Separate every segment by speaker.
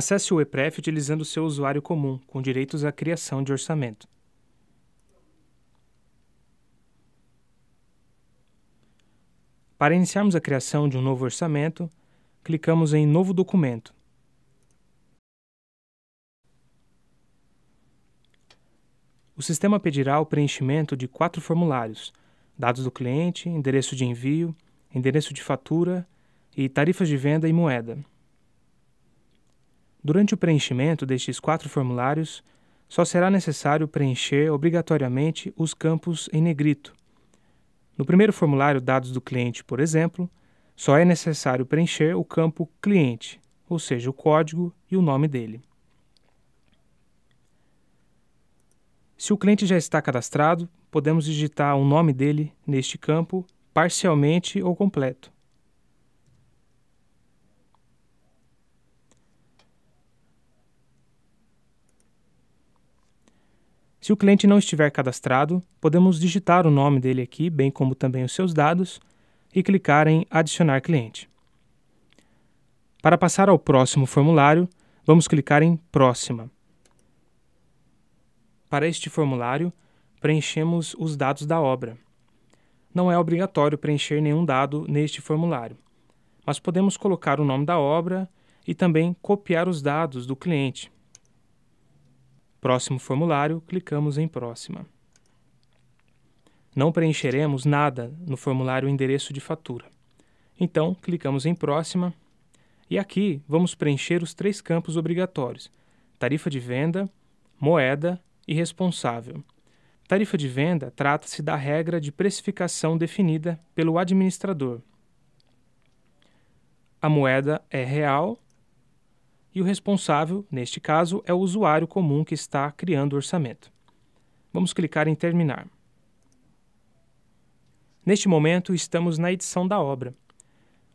Speaker 1: Acesse o EPREF utilizando seu usuário comum, com direitos à criação de orçamento. Para iniciarmos a criação de um novo orçamento, clicamos em Novo documento. O sistema pedirá o preenchimento de quatro formulários: dados do cliente, endereço de envio, endereço de fatura e tarifas de venda e moeda. Durante o preenchimento destes quatro formulários, só será necessário preencher obrigatoriamente os campos em negrito. No primeiro formulário Dados do Cliente, por exemplo, só é necessário preencher o campo Cliente, ou seja, o código e o nome dele. Se o cliente já está cadastrado, podemos digitar o nome dele neste campo parcialmente ou completo. Se o cliente não estiver cadastrado, podemos digitar o nome dele aqui, bem como também os seus dados, e clicar em Adicionar cliente. Para passar ao próximo formulário, vamos clicar em Próxima. Para este formulário, preenchemos os dados da obra. Não é obrigatório preencher nenhum dado neste formulário, mas podemos colocar o nome da obra e também copiar os dados do cliente, Próximo formulário, clicamos em Próxima. Não preencheremos nada no formulário Endereço de Fatura. Então, clicamos em Próxima e aqui vamos preencher os três campos obrigatórios: tarifa de venda, moeda e responsável. Tarifa de venda trata-se da regra de precificação definida pelo administrador. A moeda é real e o responsável, neste caso, é o usuário comum que está criando o orçamento. Vamos clicar em Terminar. Neste momento, estamos na edição da obra.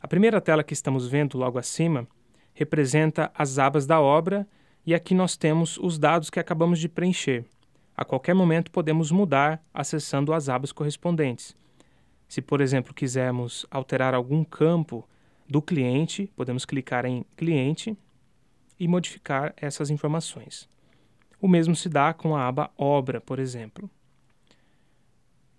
Speaker 1: A primeira tela que estamos vendo logo acima representa as abas da obra e aqui nós temos os dados que acabamos de preencher. A qualquer momento podemos mudar acessando as abas correspondentes. Se, por exemplo, quisermos alterar algum campo do cliente, podemos clicar em Cliente e modificar essas informações. O mesmo se dá com a aba Obra, por exemplo.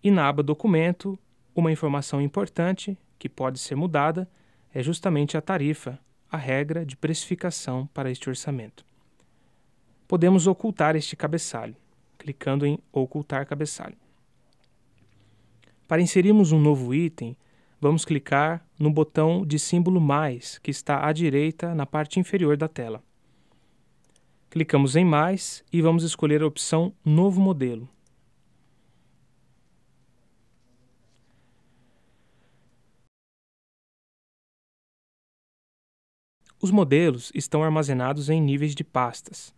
Speaker 1: E na aba Documento, uma informação importante que pode ser mudada é justamente a tarifa, a regra de precificação para este orçamento. Podemos ocultar este cabeçalho, clicando em Ocultar cabeçalho. Para inserirmos um novo item, vamos clicar no botão de símbolo mais, que está à direita na parte inferior da tela. Clicamos em mais e vamos escolher a opção Novo modelo. Os modelos estão armazenados em níveis de pastas.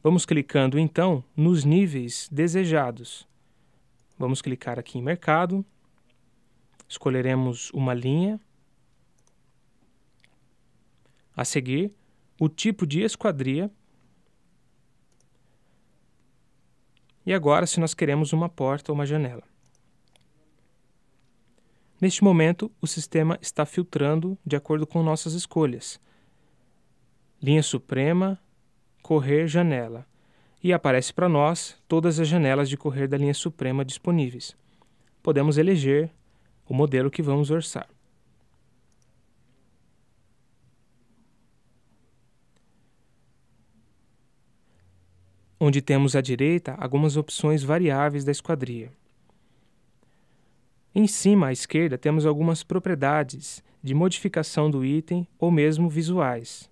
Speaker 1: Vamos clicando então nos níveis desejados. Vamos clicar aqui em Mercado escolheremos uma linha. A seguir, o tipo de esquadria. E agora, se nós queremos uma porta ou uma janela. Neste momento, o sistema está filtrando de acordo com nossas escolhas. Linha suprema, correr, janela. E aparece para nós todas as janelas de correr da linha suprema disponíveis. Podemos eleger o modelo que vamos orçar. Onde temos à direita algumas opções variáveis da esquadria. Em cima à esquerda temos algumas propriedades de modificação do item ou mesmo visuais.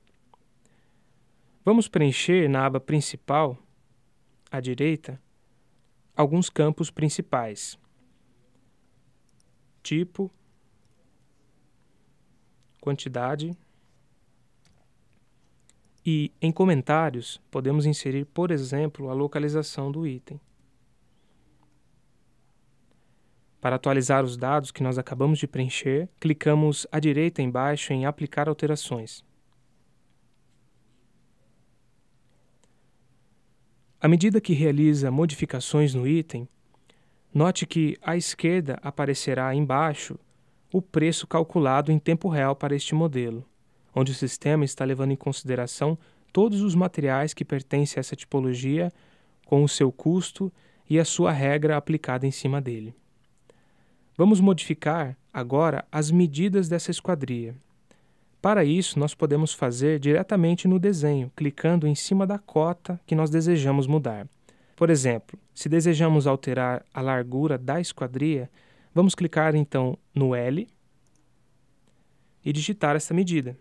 Speaker 1: Vamos preencher na aba principal, à direita, alguns campos principais tipo, quantidade. E em comentários podemos inserir, por exemplo, a localização do item. Para atualizar os dados que nós acabamos de preencher, clicamos à direita embaixo em Aplicar alterações. À medida que realiza modificações no item, Note que à esquerda aparecerá embaixo o preço calculado em tempo real para este modelo, onde o sistema está levando em consideração todos os materiais que pertencem a essa tipologia, com o seu custo e a sua regra aplicada em cima dele. Vamos modificar agora as medidas dessa esquadria. Para isso, nós podemos fazer diretamente no desenho, clicando em cima da cota que nós desejamos mudar. Por exemplo, se desejamos alterar a largura da esquadria, vamos clicar então no L e digitar essa medida.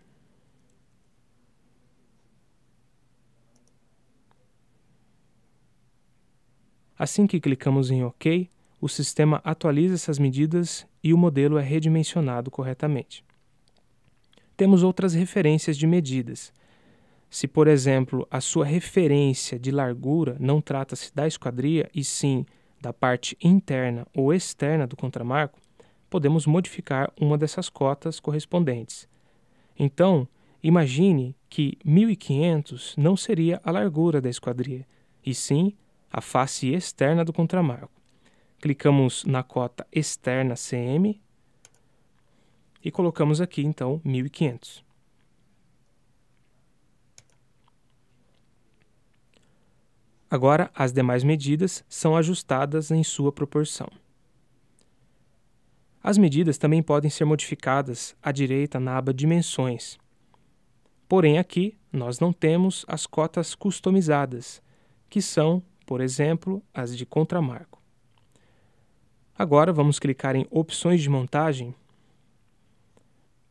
Speaker 1: Assim que clicamos em OK, o sistema atualiza essas medidas e o modelo é redimensionado corretamente. Temos outras referências de medidas, se, por exemplo, a sua referência de largura não trata-se da esquadria e sim da parte interna ou externa do contramarco, podemos modificar uma dessas cotas correspondentes. Então, imagine que 1500 não seria a largura da esquadria, e sim a face externa do contramarco. Clicamos na cota externa CM e colocamos aqui então 1500. Agora, as demais medidas são ajustadas em sua proporção. As medidas também podem ser modificadas à direita na aba Dimensões. Porém, aqui nós não temos as cotas customizadas, que são, por exemplo, as de contramarco. Agora vamos clicar em Opções de montagem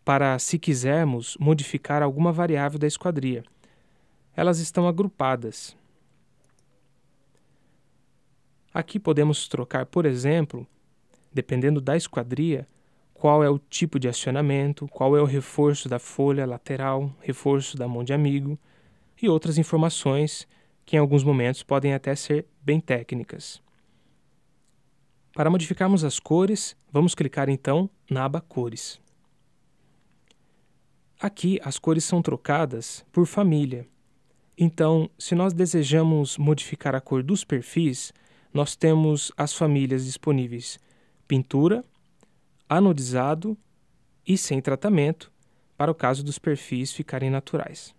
Speaker 1: para, se quisermos, modificar alguma variável da esquadria. Elas estão agrupadas. Aqui podemos trocar, por exemplo, dependendo da esquadria, qual é o tipo de acionamento, qual é o reforço da folha lateral, reforço da mão de amigo e outras informações que em alguns momentos podem até ser bem técnicas. Para modificarmos as cores, vamos clicar então na aba Cores. Aqui as cores são trocadas por família. Então, se nós desejamos modificar a cor dos perfis, nós temos as famílias disponíveis pintura, anodizado e sem tratamento, para o caso dos perfis ficarem naturais.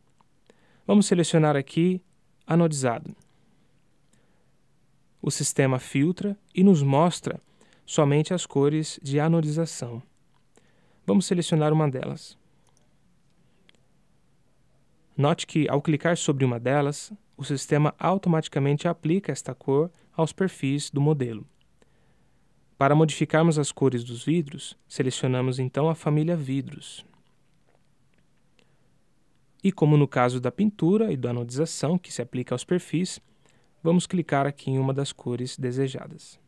Speaker 1: Vamos selecionar aqui anodizado. O sistema filtra e nos mostra somente as cores de anodização. Vamos selecionar uma delas. Note que, ao clicar sobre uma delas, o sistema automaticamente aplica esta cor aos perfis do modelo. Para modificarmos as cores dos vidros, selecionamos então a família vidros. E como no caso da pintura e da anodização que se aplica aos perfis, vamos clicar aqui em uma das cores desejadas.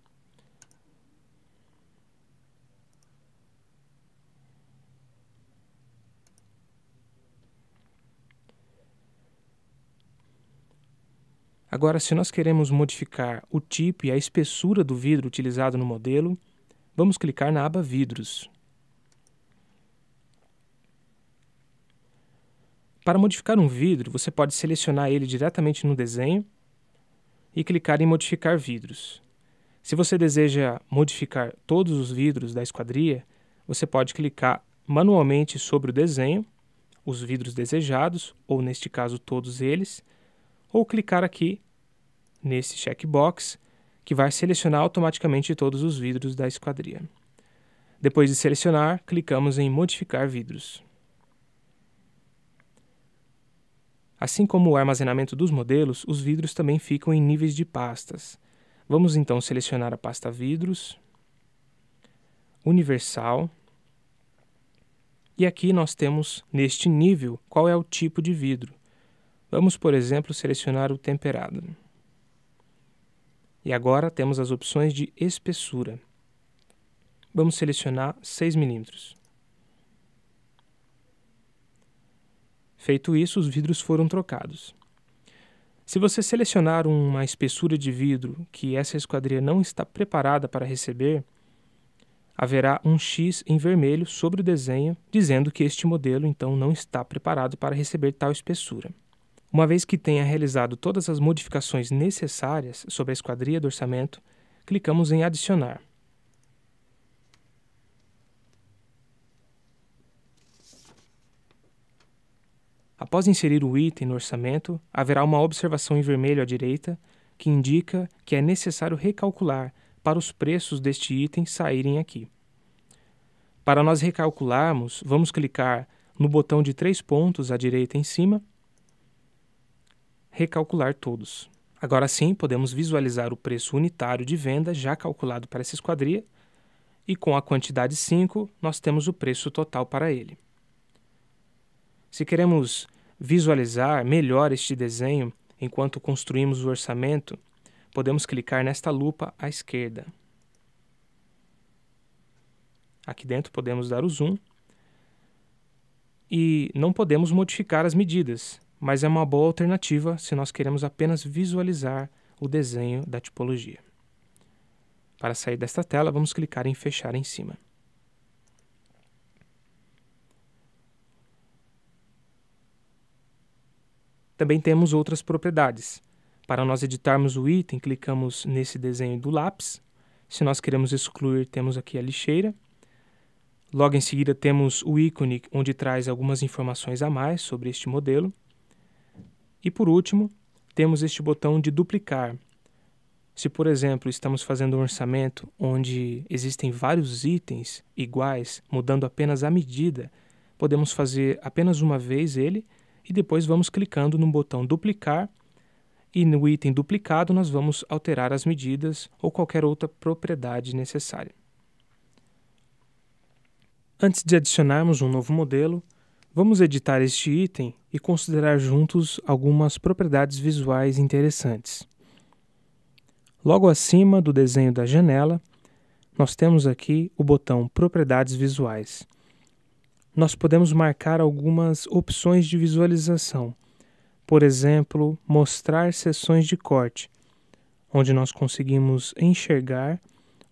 Speaker 1: Agora, se nós queremos modificar o tipo e a espessura do vidro utilizado no modelo, vamos clicar na aba Vidros. Para modificar um vidro, você pode selecionar ele diretamente no desenho e clicar em Modificar vidros. Se você deseja modificar todos os vidros da esquadria, você pode clicar manualmente sobre o desenho, os vidros desejados, ou neste caso todos eles, ou clicar aqui nesse checkbox que vai selecionar automaticamente todos os vidros da esquadria. Depois de selecionar, clicamos em Modificar vidros. Assim como o armazenamento dos modelos, os vidros também ficam em níveis de pastas. Vamos então selecionar a pasta Vidros, Universal, e aqui nós temos, neste nível, qual é o tipo de vidro. Vamos, por exemplo, selecionar o temperado. E agora temos as opções de espessura. Vamos selecionar 6 milímetros. Feito isso, os vidros foram trocados. Se você selecionar uma espessura de vidro que essa esquadria não está preparada para receber, haverá um X em vermelho sobre o desenho, dizendo que este modelo então não está preparado para receber tal espessura. Uma vez que tenha realizado todas as modificações necessárias sobre a esquadria do orçamento, clicamos em Adicionar. Após inserir o item no orçamento, haverá uma observação em vermelho à direita que indica que é necessário recalcular para os preços deste item saírem aqui. Para nós recalcularmos, vamos clicar no botão de três pontos à direita em cima recalcular todos. Agora sim, podemos visualizar o preço unitário de venda já calculado para essa esquadria, e com a quantidade 5, nós temos o preço total para ele. Se queremos visualizar melhor este desenho enquanto construímos o orçamento, podemos clicar nesta lupa à esquerda. Aqui dentro podemos dar o zoom e não podemos modificar as medidas, mas é uma boa alternativa se nós queremos apenas visualizar o desenho da tipologia. Para sair desta tela, vamos clicar em fechar em cima. Também temos outras propriedades. Para nós editarmos o item, clicamos nesse desenho do lápis. Se nós queremos excluir, temos aqui a lixeira. Logo em seguida, temos o ícone onde traz algumas informações a mais sobre este modelo. E por último, temos este botão de duplicar. Se, por exemplo, estamos fazendo um orçamento onde existem vários itens iguais, mudando apenas a medida, podemos fazer apenas uma vez ele e depois vamos clicando no botão duplicar e no item duplicado nós vamos alterar as medidas ou qualquer outra propriedade necessária. Antes de adicionarmos um novo modelo, Vamos editar este item e considerar juntos algumas propriedades visuais interessantes. Logo acima do desenho da janela, nós temos aqui o botão Propriedades Visuais. Nós podemos marcar algumas opções de visualização, por exemplo, mostrar seções de corte, onde nós conseguimos enxergar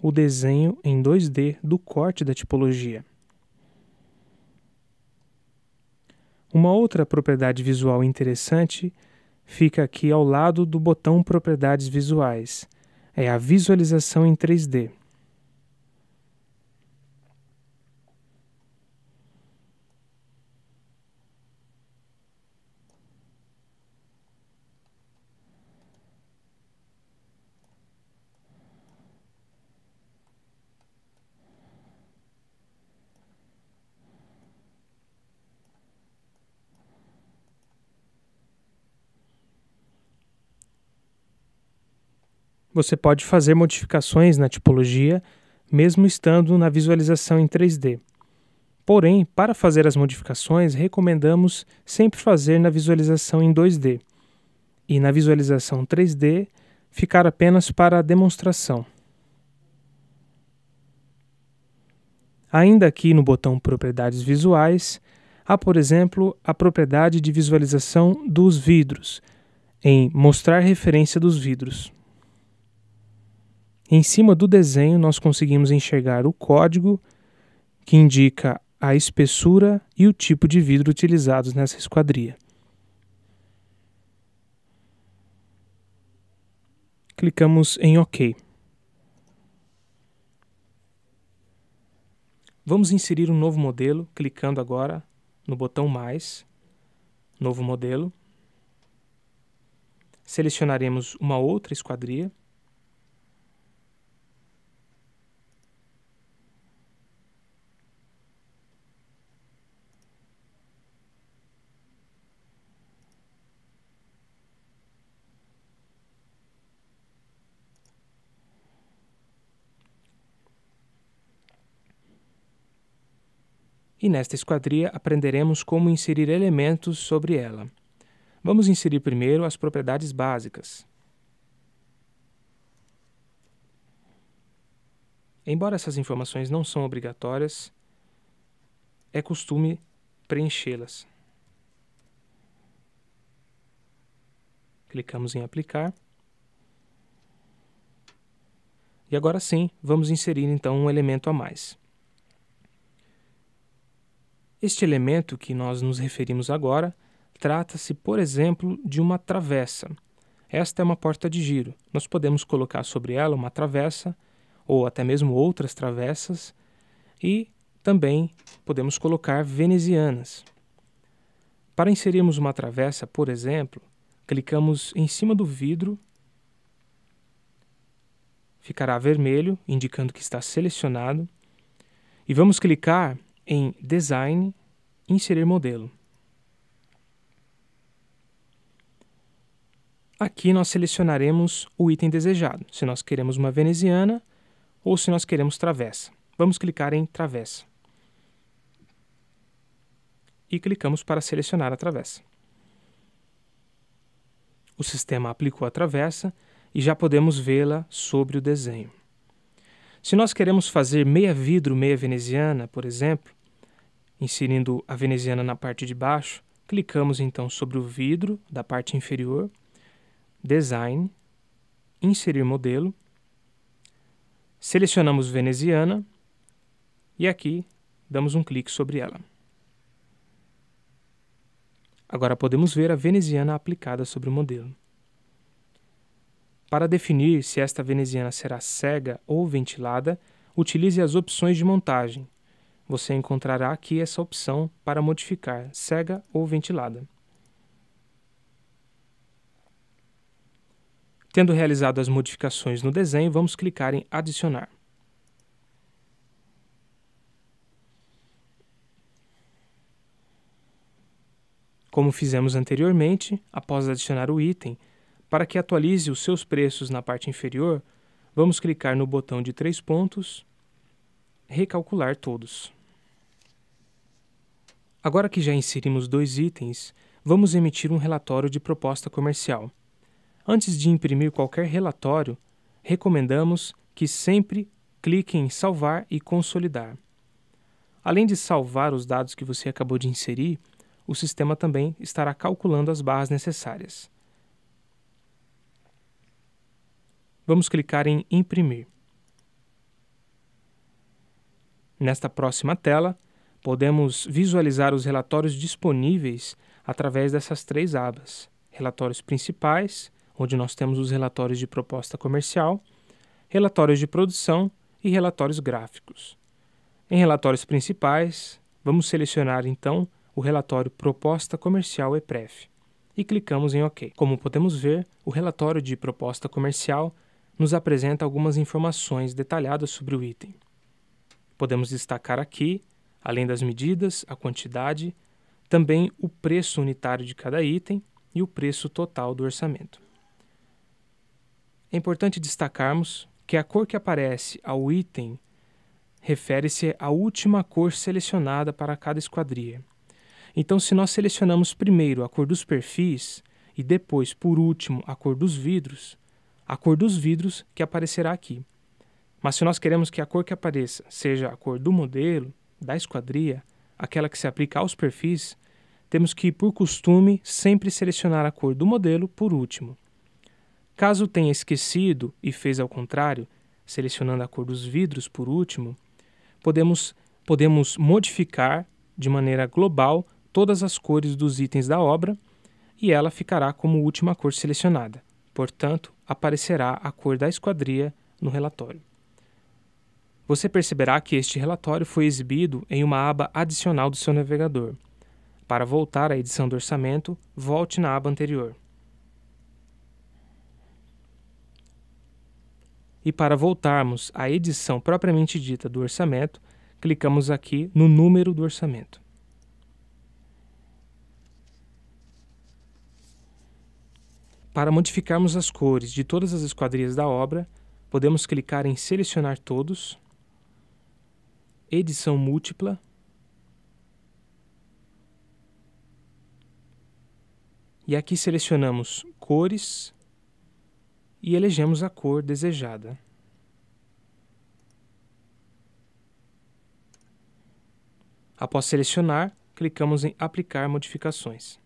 Speaker 1: o desenho em 2D do corte da tipologia. Uma outra propriedade visual interessante fica aqui ao lado do botão Propriedades Visuais. É a visualização em 3D. você pode fazer modificações na tipologia, mesmo estando na visualização em 3D. Porém, para fazer as modificações, recomendamos sempre fazer na visualização em 2D e na visualização 3D ficar apenas para a demonstração. Ainda aqui no botão Propriedades Visuais, há, por exemplo, a propriedade de visualização dos vidros, em Mostrar referência dos vidros. Em cima do desenho, nós conseguimos enxergar o código que indica a espessura e o tipo de vidro utilizados nessa esquadria. Clicamos em OK. Vamos inserir um novo modelo, clicando agora no botão Mais, Novo Modelo. Selecionaremos uma outra esquadria e nesta esquadria aprenderemos como inserir elementos sobre ela. Vamos inserir primeiro as propriedades básicas. Embora essas informações não são obrigatórias, é costume preenchê-las. Clicamos em aplicar. E agora sim, vamos inserir então um elemento a mais. Este elemento que nós nos referimos agora trata-se, por exemplo, de uma travessa. Esta é uma porta de giro. Nós podemos colocar sobre ela uma travessa ou até mesmo outras travessas e também podemos colocar venezianas. Para inserirmos uma travessa, por exemplo, clicamos em cima do vidro, ficará vermelho, indicando que está selecionado, e vamos clicar em Design, Inserir modelo. Aqui nós selecionaremos o item desejado, se nós queremos uma veneziana ou se nós queremos travessa. Vamos clicar em Travessa. E clicamos para selecionar a travessa. O sistema aplicou a travessa e já podemos vê-la sobre o desenho. Se nós queremos fazer meia vidro, meia veneziana, por exemplo, Inserindo a veneziana na parte de baixo, clicamos então sobre o vidro da parte inferior, Design, Inserir modelo, selecionamos veneziana e aqui damos um clique sobre ela. Agora podemos ver a veneziana aplicada sobre o modelo. Para definir se esta veneziana será cega ou ventilada, utilize as opções de montagem, você encontrará aqui essa opção para modificar cega ou ventilada. Tendo realizado as modificações no desenho, vamos clicar em Adicionar. Como fizemos anteriormente, após adicionar o item, para que atualize os seus preços na parte inferior, vamos clicar no botão de três pontos, Recalcular todos. Agora que já inserimos dois itens, vamos emitir um relatório de proposta comercial. Antes de imprimir qualquer relatório, recomendamos que sempre clique em Salvar e Consolidar. Além de salvar os dados que você acabou de inserir, o sistema também estará calculando as barras necessárias. Vamos clicar em Imprimir. Nesta próxima tela, podemos visualizar os relatórios disponíveis através dessas três abas: relatórios principais, onde nós temos os relatórios de proposta comercial, relatórios de produção e relatórios gráficos. Em relatórios principais, vamos selecionar então o relatório Proposta Comercial EPREF e clicamos em OK. Como podemos ver, o relatório de proposta comercial nos apresenta algumas informações detalhadas sobre o item. Podemos destacar aqui além das medidas, a quantidade, também o preço unitário de cada item e o preço total do orçamento. É importante destacarmos que a cor que aparece ao item refere-se à última cor selecionada para cada esquadria. Então, se nós selecionamos primeiro a cor dos perfis e depois, por último, a cor dos vidros, a cor dos vidros que aparecerá aqui. Mas se nós queremos que a cor que apareça seja a cor do modelo, da esquadria, aquela que se aplica aos perfis, temos que, por costume, sempre selecionar a cor do modelo por último. Caso tenha esquecido e fez ao contrário, selecionando a cor dos vidros por último, podemos, podemos modificar de maneira global todas as cores dos itens da obra e ela ficará como última cor selecionada. Portanto, aparecerá a cor da esquadria no relatório você perceberá que este relatório foi exibido em uma aba adicional do seu navegador. Para voltar à edição do orçamento, volte na aba anterior. E para voltarmos à edição propriamente dita do orçamento, clicamos aqui no número do orçamento. Para modificarmos as cores de todas as esquadrias da obra, podemos clicar em Selecionar Todos edição múltipla, e aqui selecionamos cores e elegemos a cor desejada. Após selecionar, clicamos em Aplicar modificações.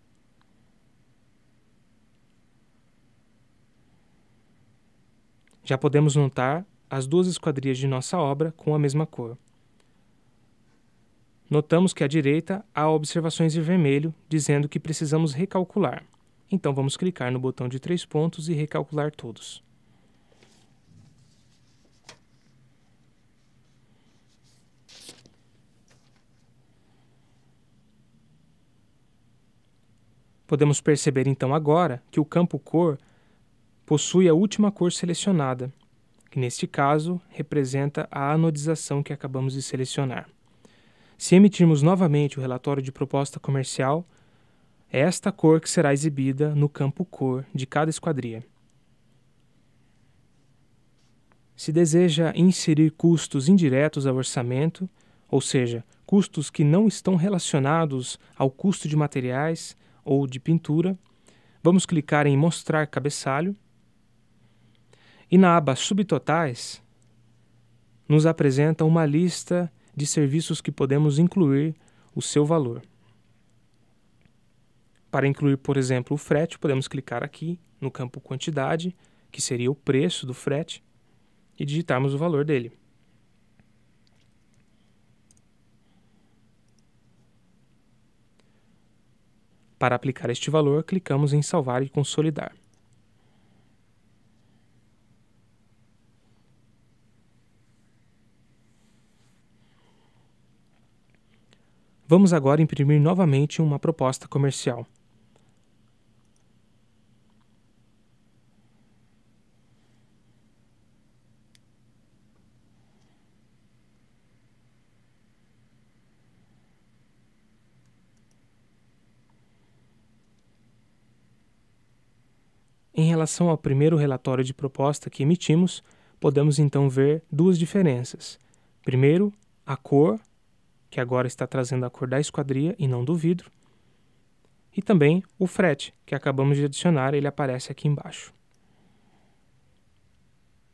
Speaker 1: Já podemos montar as duas esquadrias de nossa obra com a mesma cor. Notamos que à direita há observações em vermelho, dizendo que precisamos recalcular. Então vamos clicar no botão de três pontos e recalcular todos. Podemos perceber então agora que o campo cor possui a última cor selecionada, que neste caso representa a anodização que acabamos de selecionar. Se emitirmos novamente o relatório de proposta comercial, é esta cor que será exibida no campo cor de cada esquadria. Se deseja inserir custos indiretos ao orçamento, ou seja, custos que não estão relacionados ao custo de materiais ou de pintura, vamos clicar em Mostrar cabeçalho e na aba Subtotais nos apresenta uma lista de serviços que podemos incluir o seu valor. Para incluir, por exemplo, o frete, podemos clicar aqui no campo quantidade, que seria o preço do frete, e digitarmos o valor dele. Para aplicar este valor, clicamos em salvar e consolidar. Vamos agora imprimir novamente uma proposta comercial. Em relação ao primeiro relatório de proposta que emitimos, podemos então ver duas diferenças. Primeiro, a cor que agora está trazendo a cor da esquadria e não do vidro. E também o frete, que acabamos de adicionar, ele aparece aqui embaixo.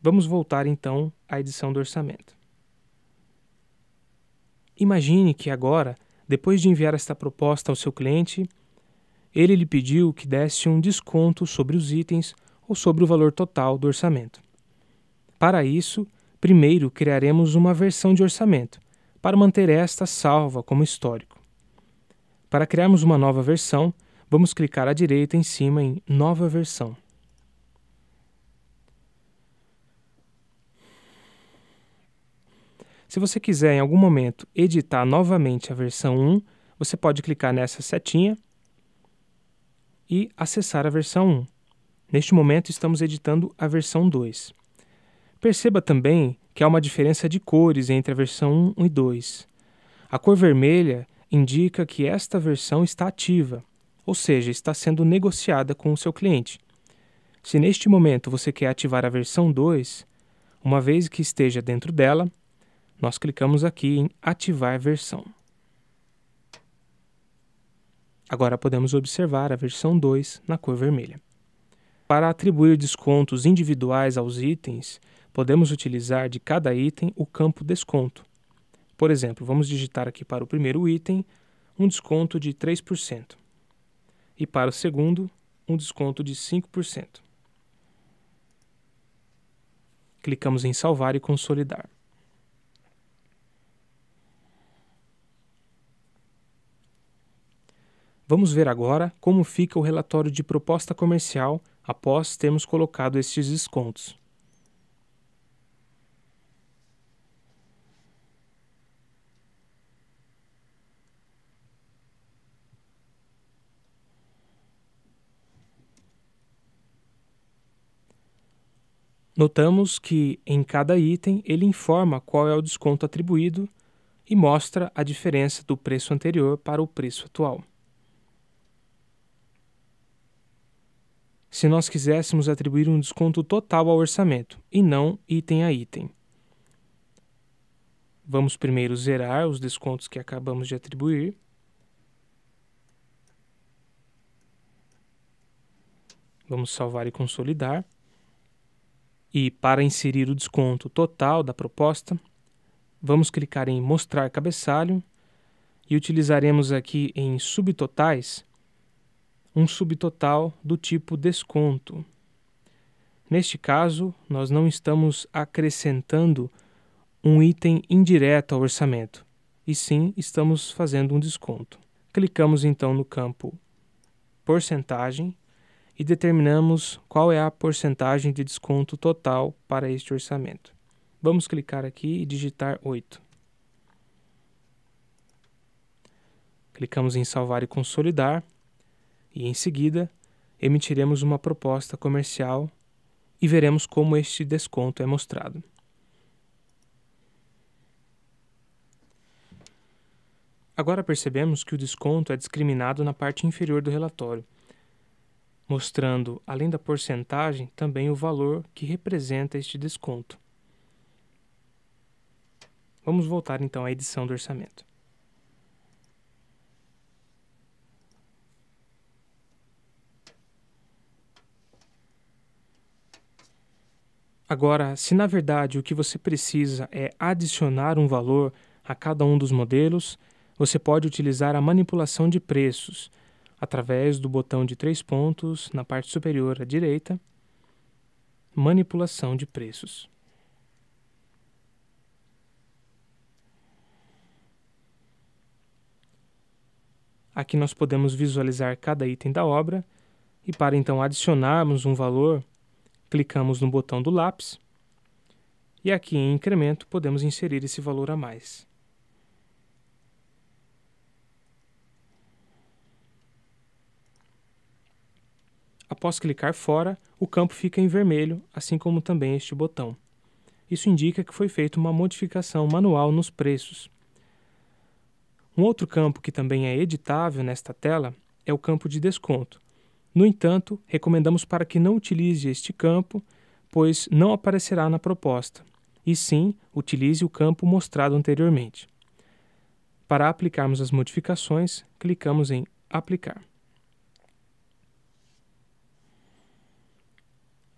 Speaker 1: Vamos voltar então à edição do orçamento. Imagine que agora, depois de enviar esta proposta ao seu cliente, ele lhe pediu que desse um desconto sobre os itens ou sobre o valor total do orçamento. Para isso, primeiro criaremos uma versão de orçamento, para manter esta salva como histórico. Para criarmos uma nova versão, vamos clicar à direita em cima em Nova Versão. Se você quiser em algum momento editar novamente a versão 1, você pode clicar nessa setinha e acessar a versão 1. Neste momento estamos editando a versão 2. Perceba também que há uma diferença de cores entre a versão 1 e 2. A cor vermelha indica que esta versão está ativa, ou seja, está sendo negociada com o seu cliente. Se neste momento você quer ativar a versão 2, uma vez que esteja dentro dela, nós clicamos aqui em Ativar versão. Agora podemos observar a versão 2 na cor vermelha. Para atribuir descontos individuais aos itens, podemos utilizar de cada item o campo desconto. Por exemplo, vamos digitar aqui para o primeiro item um desconto de 3% e para o segundo um desconto de 5%. Clicamos em salvar e consolidar. Vamos ver agora como fica o relatório de proposta comercial após termos colocado estes descontos. Notamos que, em cada item, ele informa qual é o desconto atribuído e mostra a diferença do preço anterior para o preço atual. Se nós quiséssemos atribuir um desconto total ao orçamento e não item a item, vamos primeiro zerar os descontos que acabamos de atribuir. Vamos salvar e consolidar. E para inserir o desconto total da proposta, vamos clicar em Mostrar cabeçalho e utilizaremos aqui em Subtotais um subtotal do tipo desconto. Neste caso, nós não estamos acrescentando um item indireto ao orçamento, e sim estamos fazendo um desconto. Clicamos então no campo Porcentagem e determinamos qual é a porcentagem de desconto total para este orçamento. Vamos clicar aqui e digitar 8. Clicamos em salvar e consolidar e em seguida emitiremos uma proposta comercial e veremos como este desconto é mostrado. Agora percebemos que o desconto é discriminado na parte inferior do relatório, mostrando, além da porcentagem, também o valor que representa este desconto. Vamos voltar então à edição do orçamento. Agora, se na verdade o que você precisa é adicionar um valor a cada um dos modelos, você pode utilizar a manipulação de preços, através do botão de três pontos na parte superior à direita, Manipulação de preços. Aqui nós podemos visualizar cada item da obra e para então adicionarmos um valor, clicamos no botão do lápis e aqui em incremento podemos inserir esse valor a mais. Após clicar fora, o campo fica em vermelho, assim como também este botão. Isso indica que foi feita uma modificação manual nos preços. Um outro campo que também é editável nesta tela é o campo de desconto. No entanto, recomendamos para que não utilize este campo, pois não aparecerá na proposta, e sim utilize o campo mostrado anteriormente. Para aplicarmos as modificações, clicamos em Aplicar.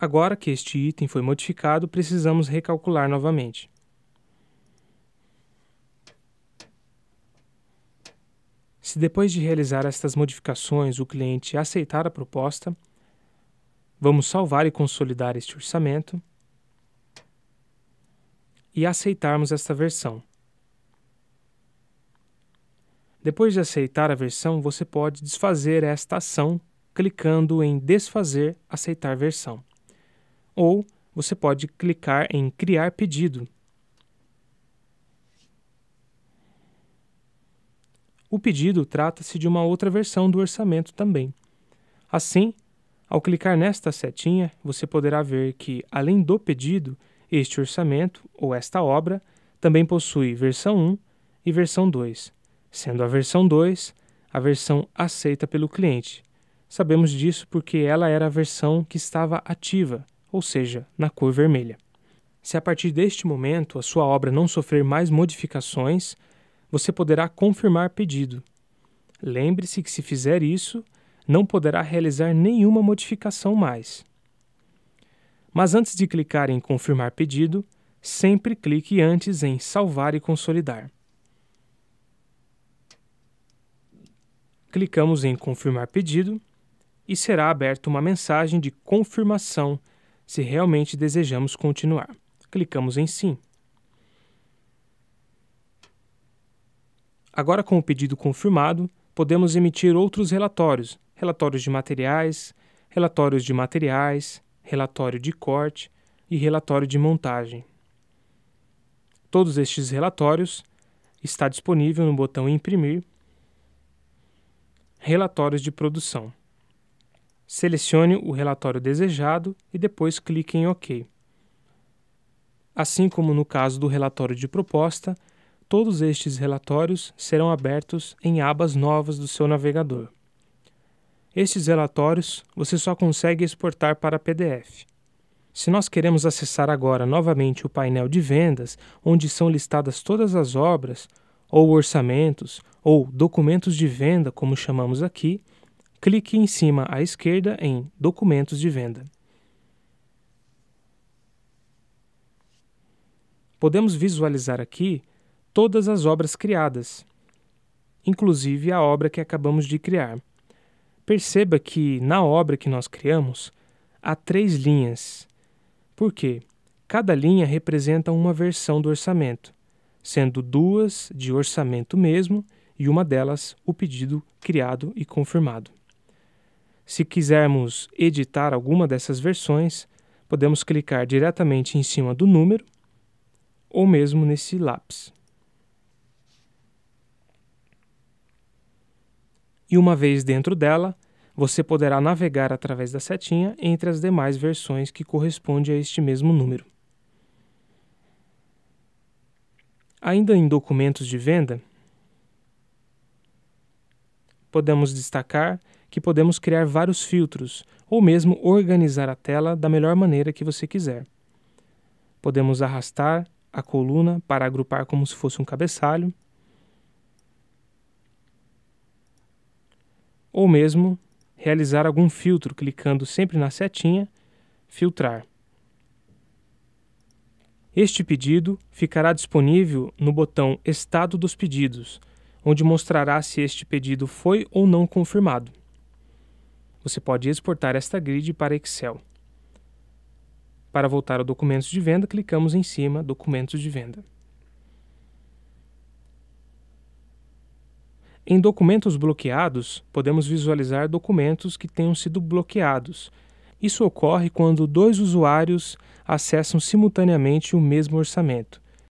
Speaker 1: Agora que este item foi modificado, precisamos recalcular novamente. Se depois de realizar estas modificações o cliente aceitar a proposta, vamos salvar e consolidar este orçamento e aceitarmos esta versão. Depois de aceitar a versão, você pode desfazer esta ação clicando em Desfazer Aceitar Versão ou você pode clicar em Criar pedido. O pedido trata-se de uma outra versão do orçamento também. Assim, ao clicar nesta setinha, você poderá ver que, além do pedido, este orçamento ou esta obra também possui versão 1 e versão 2, sendo a versão 2 a versão aceita pelo cliente. Sabemos disso porque ela era a versão que estava ativa ou seja, na cor vermelha. Se a partir deste momento a sua obra não sofrer mais modificações, você poderá confirmar pedido. Lembre-se que, se fizer isso, não poderá realizar nenhuma modificação mais. Mas antes de clicar em Confirmar pedido, sempre clique antes em Salvar e Consolidar. Clicamos em Confirmar pedido e será aberta uma mensagem de confirmação se realmente desejamos continuar. Clicamos em Sim. Agora, com o pedido confirmado, podemos emitir outros relatórios: relatórios de materiais, relatórios de materiais, relatório de corte e relatório de montagem. Todos estes relatórios está disponível no botão Imprimir Relatórios de produção selecione o relatório desejado e depois clique em OK. Assim como no caso do relatório de proposta, todos estes relatórios serão abertos em abas novas do seu navegador. Estes relatórios você só consegue exportar para PDF. Se nós queremos acessar agora novamente o painel de vendas, onde são listadas todas as obras, ou orçamentos, ou documentos de venda, como chamamos aqui, clique em cima à esquerda em Documentos de Venda. Podemos visualizar aqui todas as obras criadas, inclusive a obra que acabamos de criar. Perceba que na obra que nós criamos há três linhas. Por quê? Cada linha representa uma versão do orçamento, sendo duas de orçamento mesmo e uma delas o pedido criado e confirmado. Se quisermos editar alguma dessas versões, podemos clicar diretamente em cima do número ou mesmo nesse lápis. E uma vez dentro dela, você poderá navegar através da setinha entre as demais versões que correspondem a este mesmo número. Ainda em documentos de venda, podemos destacar que podemos criar vários filtros ou mesmo organizar a tela da melhor maneira que você quiser. Podemos arrastar a coluna para agrupar como se fosse um cabeçalho, ou mesmo realizar algum filtro clicando sempre na setinha Filtrar. Este pedido ficará disponível no botão Estado dos Pedidos, onde mostrará se este pedido foi ou não confirmado. Você pode exportar esta grid para Excel. Para voltar ao Documentos de Venda, clicamos em cima Documentos de Venda. Em documentos bloqueados, podemos visualizar documentos que tenham sido bloqueados. Isso ocorre quando dois usuários acessam simultaneamente o mesmo orçamento.